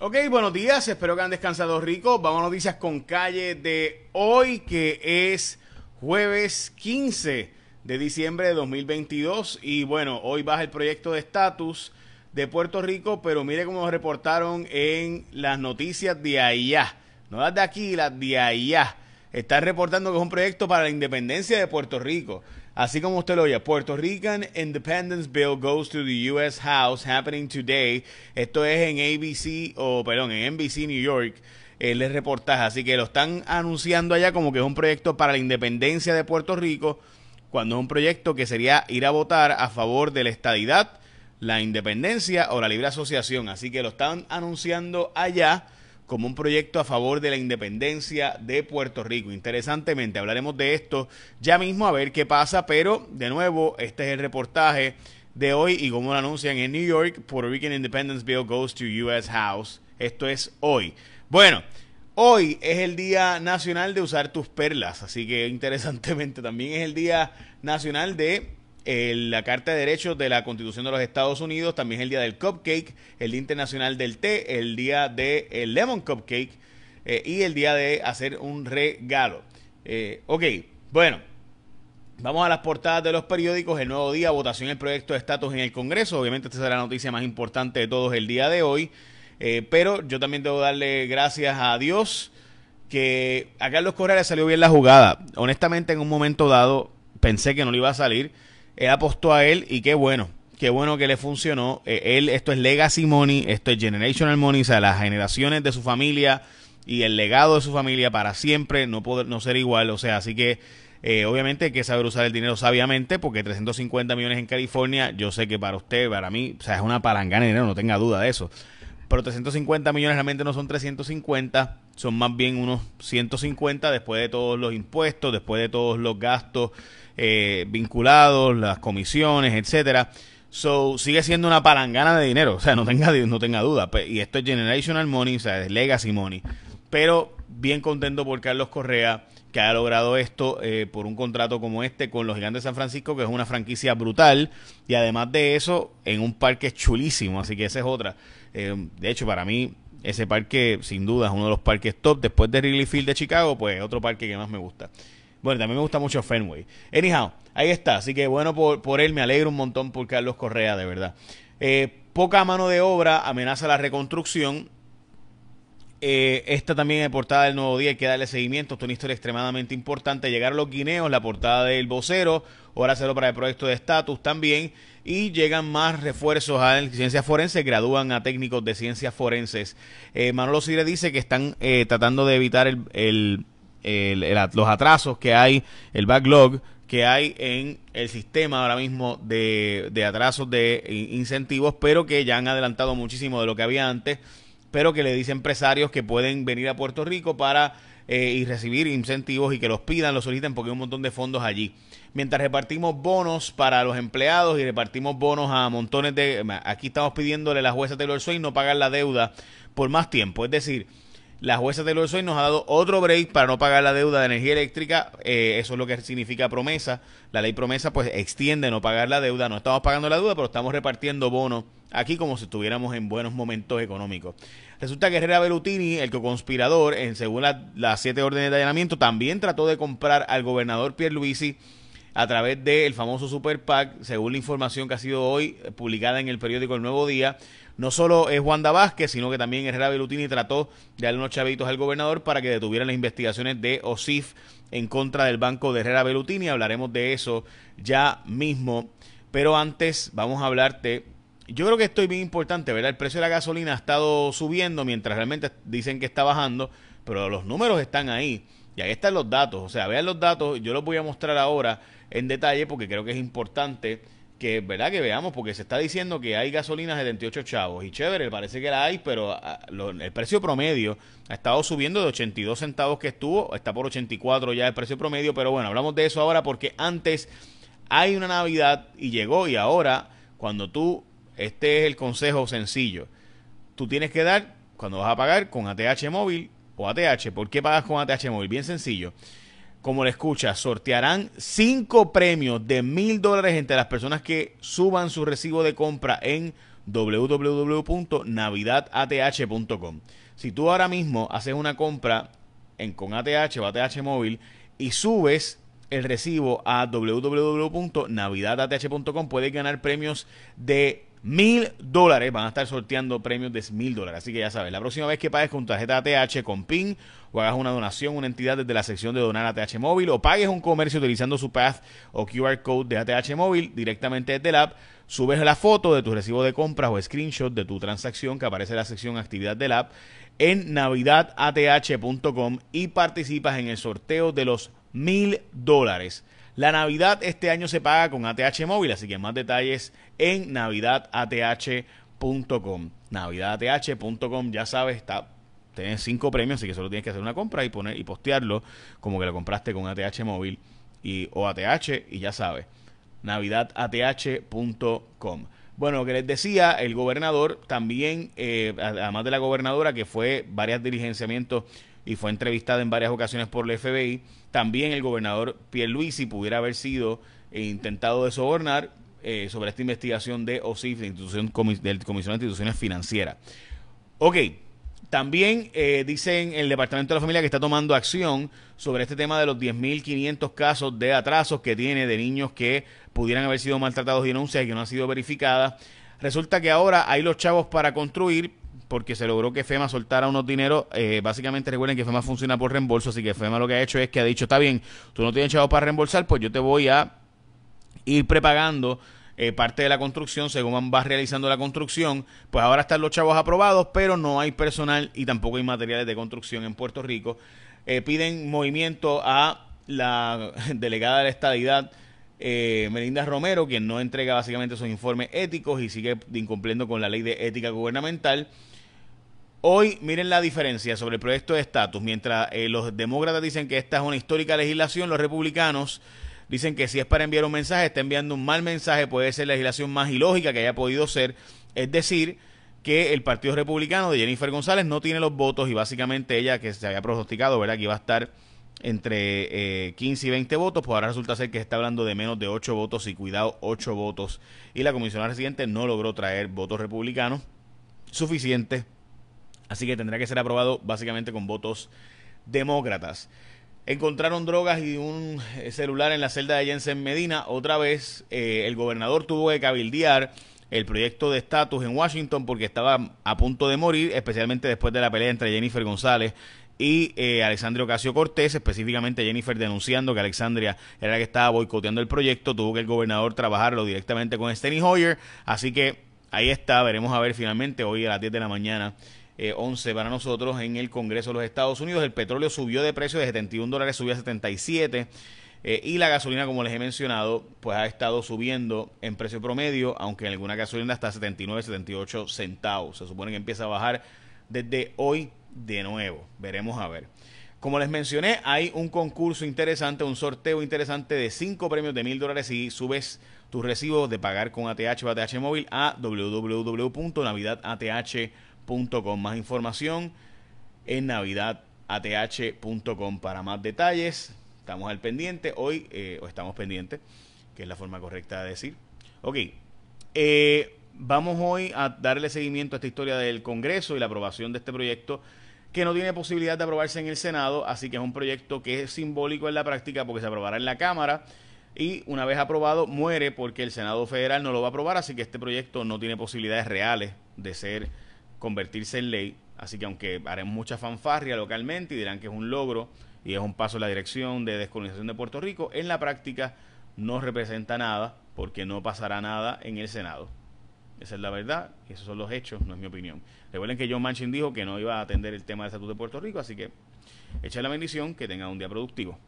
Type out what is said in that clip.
Ok, buenos días, espero que han descansado rico. Vamos a noticias con calle de hoy, que es jueves 15 de diciembre de 2022. Y bueno, hoy baja el proyecto de estatus de Puerto Rico, pero mire cómo reportaron en las noticias de allá. No las de aquí, las de allá. Están reportando que es un proyecto para la independencia de Puerto Rico. Así como usted lo oye, Puerto Rican Independence Bill goes to the U.S. House happening today. Esto es en ABC, o perdón, en NBC New York. El eh, reportaje, así que lo están anunciando allá como que es un proyecto para la independencia de Puerto Rico, cuando es un proyecto que sería ir a votar a favor de la estadidad, la independencia o la libre asociación. Así que lo están anunciando allá como un proyecto a favor de la independencia de Puerto Rico. Interesantemente, hablaremos de esto ya mismo a ver qué pasa, pero de nuevo, este es el reportaje de hoy y como lo anuncian en New York, Puerto Rican Independence Bill goes to US House. Esto es hoy. Bueno, Hoy es el Día Nacional de usar tus perlas, así que interesantemente también es el Día Nacional de la Carta de Derechos de la Constitución de los Estados Unidos, también es el Día del Cupcake, el Día Internacional del Té, el Día del Lemon Cupcake eh, y el Día de hacer un regalo. Eh, ok, bueno. Vamos a las portadas de los periódicos. El nuevo día, votación del proyecto de estatus en el Congreso. Obviamente esta será la noticia más importante de todos el día de hoy. Eh, pero yo también debo darle gracias a Dios que a Carlos Correa le salió bien la jugada. Honestamente, en un momento dado pensé que no le iba a salir él apostó a él y qué bueno, qué bueno que le funcionó. Eh, él, esto es Legacy Money, esto es Generational Money, o sea, las generaciones de su familia y el legado de su familia para siempre no poder no ser igual, o sea, así que eh, obviamente hay que saber usar el dinero sabiamente porque 350 millones en California, yo sé que para usted, para mí, o sea, es una palangana de dinero, no tenga duda de eso. Pero 350 millones realmente no son 350 son más bien unos 150 después de todos los impuestos, después de todos los gastos eh, vinculados, las comisiones, etcétera. So, sigue siendo una palangana de dinero, o sea, no tenga, no tenga duda. Y esto es generational money, o sea, es legacy money. Pero bien contento por Carlos Correa, que ha logrado esto eh, por un contrato como este con los Gigantes de San Francisco, que es una franquicia brutal. Y además de eso, en un parque chulísimo, así que esa es otra. Eh, de hecho, para mí, ese parque, sin duda, es uno de los parques top. Después de Wrigley Field de Chicago, pues otro parque que más me gusta. Bueno, también me gusta mucho Fenway. Anyhow, ahí está. Así que bueno por, él. Me alegro un montón por Carlos Correa, de verdad. Eh, poca mano de obra amenaza la reconstrucción. Eh, esta también es portada del Nuevo Día, hay que darle seguimiento. es una historia extremadamente importante. Llegaron los guineos, la portada del vocero, ahora hacerlo para el proyecto de estatus también. Y llegan más refuerzos a ciencias forenses, gradúan a técnicos de ciencias forenses. Eh, Manolo Sire dice que están eh, tratando de evitar los atrasos que hay, el backlog que hay en el sistema ahora mismo de atrasos de incentivos, pero que ya han adelantado muchísimo de lo que había antes pero que le dice empresarios que pueden venir a Puerto Rico para eh, y recibir incentivos y que los pidan, los soliciten porque hay un montón de fondos allí. Mientras repartimos bonos para los empleados y repartimos bonos a montones de... Aquí estamos pidiéndole a la jueza Taylor Swain no pagar la deuda por más tiempo. Es decir, la jueza los hoy nos ha dado otro break para no pagar la deuda de energía eléctrica. Eh, eso es lo que significa promesa. La ley promesa pues extiende no pagar la deuda. No estamos pagando la deuda, pero estamos repartiendo bonos aquí como si estuviéramos en buenos momentos económicos. Resulta que Herrera Belutini, el co conspirador, en, según las siete órdenes de allanamiento, también trató de comprar al gobernador Pierluisi a través del famoso Super PAC, según la información que ha sido hoy publicada en el periódico El Nuevo Día, no solo es Wanda Vázquez, sino que también Herrera Belutini trató de darle unos chavitos al gobernador para que detuvieran las investigaciones de OSIF en contra del banco de Herrera Belutini. Hablaremos de eso ya mismo. Pero antes vamos a hablarte yo creo que esto es bien importante, ¿verdad? El precio de la gasolina ha estado subiendo mientras realmente dicen que está bajando, pero los números están ahí. Y ahí están los datos. O sea, vean los datos, yo los voy a mostrar ahora en detalle porque creo que es importante que verdad que veamos, porque se está diciendo que hay gasolinas de 78 chavos y chévere, parece que la hay, pero ah, el precio promedio ha estado subiendo de 82 centavos que estuvo, está por 84 ya el precio promedio, pero bueno, hablamos de eso ahora porque antes hay una Navidad y llegó y ahora cuando tú, este es el consejo sencillo, tú tienes que dar cuando vas a pagar con ATH móvil o ATH, ¿por qué pagas con ATH móvil? Bien sencillo como le escucha, sortearán cinco premios de mil dólares entre las personas que suban su recibo de compra en www.navidadath.com. Si tú ahora mismo haces una compra en, con ATH o ATH móvil y subes el recibo a www.navidadath.com, puedes ganar premios de mil dólares. Van a estar sorteando premios de mil dólares. Así que ya sabes, la próxima vez que pagues con tarjeta ATH con PIN o hagas una donación una entidad desde la sección de donar ATH móvil o pagues un comercio utilizando su PATH o QR code de ATH móvil directamente desde el app, subes la foto de tu recibo de compras o screenshot de tu transacción que aparece en la sección actividad del app en navidadath.com y participas en el sorteo de los mil dólares la Navidad este año se paga con ATH Móvil, así que más detalles en navidadath.com. Navidadath.com, ya sabes, está tienes cinco premios, así que solo tienes que hacer una compra y poner y postearlo como que lo compraste con ATH móvil y, o ATH y ya sabes. Navidadath.com. Bueno, que les decía, el gobernador también, eh, además de la gobernadora, que fue varias diligenciamientos y fue entrevistado en varias ocasiones por el FBI. También el gobernador Pierluisi pudiera haber sido eh, intentado de sobornar eh, sobre esta investigación de OSIF, de institución, Comisión de Instituciones Financieras. Ok, también eh, dicen el Departamento de la Familia que está tomando acción sobre este tema de los 10.500 casos de atrasos que tiene de niños que pudieran haber sido maltratados y denuncias y que no han sido verificadas. Resulta que ahora hay los chavos para construir porque se logró que FEMA soltara unos dineros. Eh, básicamente recuerden que FEMA funciona por reembolso, así que FEMA lo que ha hecho es que ha dicho, está bien, tú no tienes chavos para reembolsar, pues yo te voy a ir prepagando eh, parte de la construcción, según vas realizando la construcción, pues ahora están los chavos aprobados, pero no hay personal y tampoco hay materiales de construcción en Puerto Rico. Eh, piden movimiento a la delegada de la estadidad. Melinda Romero, quien no entrega básicamente sus informes éticos y sigue incumpliendo con la ley de ética gubernamental. Hoy miren la diferencia sobre el proyecto de estatus. Mientras eh, los demócratas dicen que esta es una histórica legislación, los republicanos dicen que si es para enviar un mensaje, está enviando un mal mensaje, puede ser la legislación más ilógica que haya podido ser. Es decir, que el Partido Republicano de Jennifer González no tiene los votos y básicamente ella que se había pronosticado, ¿verdad? Que iba a estar entre 15 eh, y 20 votos, pues ahora resulta ser que está hablando de menos de 8 votos y cuidado, 8 votos. Y la comisionada residente no logró traer votos republicanos suficientes Así que tendrá que ser aprobado básicamente con votos demócratas. Encontraron drogas y un eh, celular en la celda de Jensen Medina. Otra vez eh, el gobernador tuvo que cabildear el proyecto de estatus en Washington porque estaba a punto de morir, especialmente después de la pelea entre Jennifer González y eh, Alexandria Ocasio Cortés, específicamente Jennifer denunciando que Alexandria era la que estaba boicoteando el proyecto, tuvo que el gobernador trabajarlo directamente con Steny Hoyer, así que ahí está, veremos a ver finalmente hoy a las 10 de la mañana 11 eh, para nosotros en el Congreso de los Estados Unidos. El petróleo subió de precio de 71 dólares, subió a 77. Eh, y la gasolina, como les he mencionado, pues ha estado subiendo en precio promedio, aunque en alguna gasolina hasta 79, 78 centavos. Se supone que empieza a bajar desde hoy de nuevo. Veremos a ver. Como les mencioné, hay un concurso interesante, un sorteo interesante de 5 premios de mil dólares si subes tus recibos de pagar con ATH o ATH móvil a www.navidadath.com con Más información en navidadath.com para más detalles. Estamos al pendiente hoy, eh, o estamos pendientes, que es la forma correcta de decir. Ok, eh, vamos hoy a darle seguimiento a esta historia del Congreso y la aprobación de este proyecto que no tiene posibilidad de aprobarse en el Senado, así que es un proyecto que es simbólico en la práctica porque se aprobará en la Cámara y una vez aprobado muere porque el Senado Federal no lo va a aprobar, así que este proyecto no tiene posibilidades reales de ser convertirse en ley. Así que aunque haremos mucha fanfarria localmente y dirán que es un logro y es un paso en la dirección de descolonización de Puerto Rico, en la práctica no representa nada porque no pasará nada en el Senado. Esa es la verdad, y esos son los hechos, no es mi opinión. Recuerden que John Manchin dijo que no iba a atender el tema del estatuto de Puerto Rico, así que echa la bendición, que tengan un día productivo.